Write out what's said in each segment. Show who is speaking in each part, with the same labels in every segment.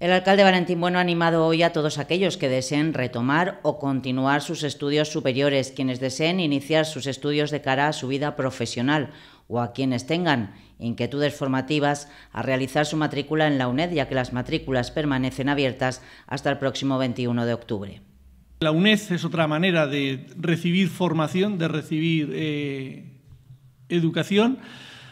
Speaker 1: El alcalde Valentín Bueno ha animado hoy a todos aquellos que deseen retomar o continuar sus estudios superiores, quienes deseen iniciar sus estudios de cara a su vida profesional o a quienes tengan inquietudes formativas a realizar su matrícula en la UNED, ya que las matrículas permanecen abiertas hasta el próximo 21 de octubre.
Speaker 2: La UNED es otra manera de recibir formación, de recibir eh, educación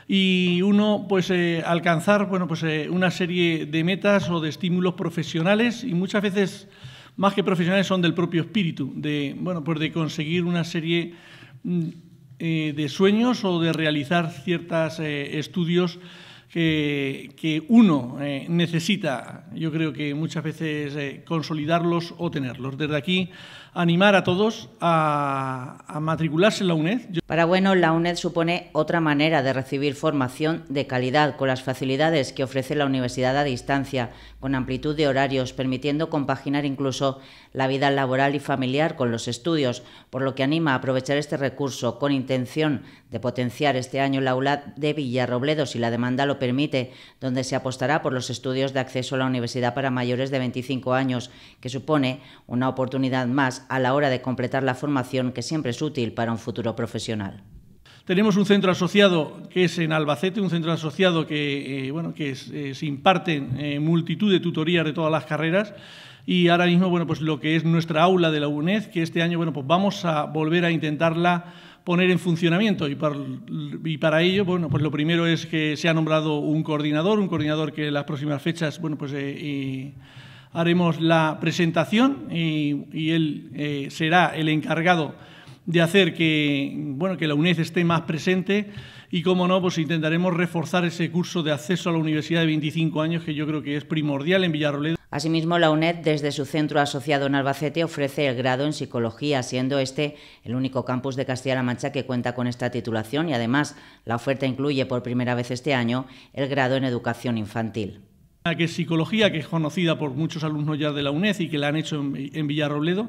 Speaker 2: y uno pues eh, alcanzar bueno pues eh, una serie de metas o de estímulos profesionales y muchas veces más que profesionales son del propio espíritu de bueno pues, de conseguir una serie mm, eh, de sueños o de realizar ciertos estudios que, que uno eh, necesita, yo creo que muchas veces, eh, consolidarlos o tenerlos. Desde aquí, animar a todos a, matricularse en la UNED.
Speaker 1: Para Bueno, la UNED supone otra manera de recibir formación de calidad con las facilidades que ofrece la universidad a distancia, con amplitud de horarios, permitiendo compaginar incluso la vida laboral y familiar con los estudios, por lo que anima a aprovechar este recurso con intención de potenciar este año la aula de Villarrobledo y la demanda permite, donde se apostará por los estudios de acceso a la universidad para mayores de 25 años, que supone una oportunidad más a la hora de completar la formación que siempre es útil para un futuro profesional.
Speaker 2: Tenemos un centro asociado que es en Albacete, un centro asociado que, eh, que eh, se imparten eh, multitud de tutorías de todas las carreras y ahora mismo, bueno, pues lo que es nuestra aula de la UNED, que este año, bueno, pues vamos a volver a intentarla poner en funcionamiento. Y para, ello, bueno, pues lo primero es que se ha nombrado un coordinador, un coordinador que en las próximas fechas, bueno, pues eh, haremos la presentación y, él eh, será el encargado de hacer que, bueno, que la UNED esté más presente y, como no, pues intentaremos reforzar ese curso de acceso a la universidad de 25 años que yo creo que es primordial en Villarroledo.
Speaker 1: Asimismo, la UNED, desde su centro asociado en Albacete, ofrece el grado en psicología, siendo este el único campus de Castilla-La Mancha que cuenta con esta titulación y además la oferta incluye por primera vez este año el grado en educación infantil.
Speaker 2: Que psicología, que es conocida por muchos alumnos ya de la UNED y que la han hecho en Villarrobledo.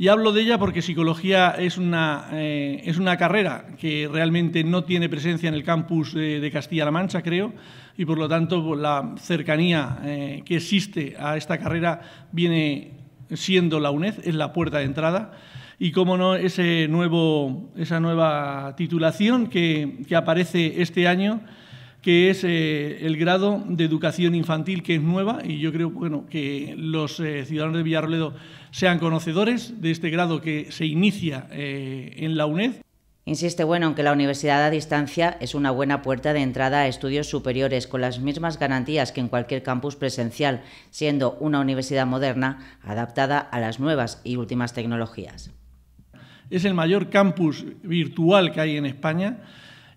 Speaker 2: Y hablo de ella porque psicología es una, eh, es una carrera que realmente no tiene presencia en el campus de Castilla-La Mancha, creo, y por lo tanto la cercanía eh, que existe a esta carrera viene siendo la UNED, es la puerta de entrada. Y cómo no, ese nuevo, esa nueva titulación que, que aparece este año que es eh, el grado de educación infantil, que es nueva, y yo creo bueno, que los eh, ciudadanos de Villarroledo sean conocedores de este grado que se inicia eh, en la UNED.
Speaker 1: Insiste, bueno, aunque la universidad a distancia es una buena puerta de entrada a estudios superiores con las mismas garantías que en cualquier campus presencial, siendo una universidad moderna adaptada a las nuevas y últimas tecnologías.
Speaker 2: Es el mayor campus virtual que hay en España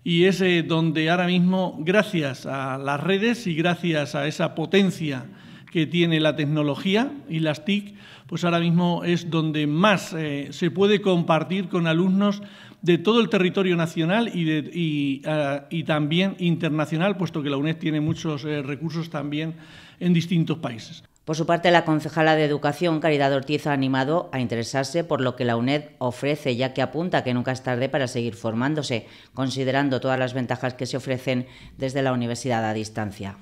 Speaker 2: y es eh, donde ahora mismo, gracias a las redes y gracias a esa potencia que tiene la tecnología y las TIC, pues ahora mismo es donde más eh, se puede compartir con alumnos de todo el territorio nacional y, ah, también internacional, puesto que la UNED tiene muchos eh, recursos también en distintos países.
Speaker 1: Por su parte, la concejala de Educación, Caridad Ortiz, ha animado a interesarse por lo que la UNED ofrece, ya que apunta que nunca es tarde para seguir formándose, considerando todas las ventajas que se ofrecen desde la universidad a distancia.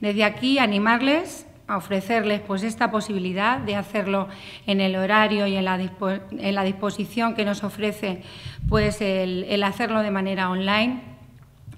Speaker 3: Desde aquí, animarles a ofrecerles pues, esta posibilidad de hacerlo en el horario y en la, disposición que nos ofrece pues, el, el hacerlo de manera online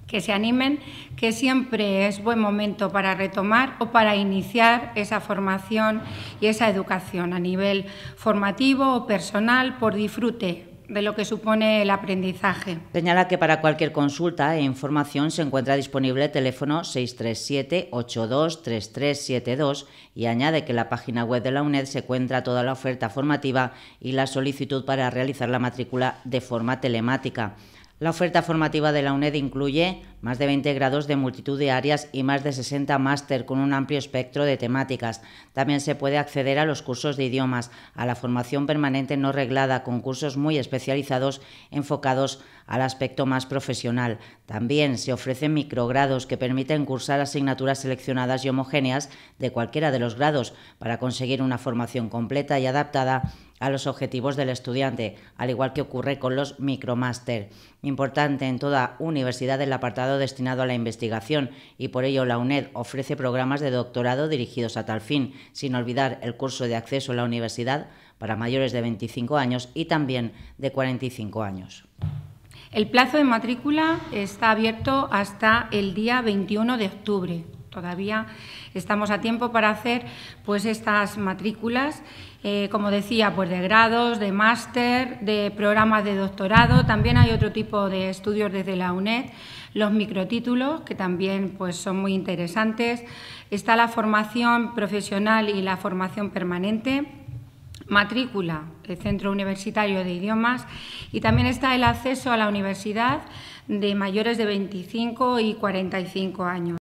Speaker 3: que se animen, que siempre es buen momento para retomar o para iniciar esa formación y esa educación a nivel formativo o personal por disfrute de lo que supone el aprendizaje.
Speaker 1: Señala que para cualquier consulta e información se encuentra disponible el teléfono 637-823372 y añade que en la página web de la UNED se encuentra toda la oferta formativa y la solicitud para realizar la matrícula de forma telemática. La oferta formativa de la UNED incluye más de 20 grados de multitud de áreas y más de 60 máster con un amplio espectro de temáticas. También se puede acceder a los cursos de idiomas, a la formación permanente no reglada con cursos muy especializados enfocados al aspecto más profesional. También se ofrecen microgrados que permiten cursar asignaturas seleccionadas y homogéneas de cualquiera de los grados para conseguir una formación completa y adaptada a los objetivos del estudiante, al igual que ocurre con los micromáster. Importante en toda universidad el apartado destinado a la investigación y por ello la UNED ofrece programas de doctorado dirigidos a tal fin, sin olvidar el curso de acceso a la universidad para mayores de 25 años y también de
Speaker 3: 45 años. El plazo de matrícula está abierto hasta el día 21 de octubre. Todavía estamos a tiempo para hacer pues, estas matrículas, eh, como decía, pues, de grados, de máster, de programas de doctorado. También hay otro tipo de estudios desde la UNED, los microtítulos, que también pues, son muy interesantes. Está la formación profesional y la formación permanente matrícula, el Centro Universitario de Idiomas, y también está el acceso a la universidad de mayores de 25 y 45 años.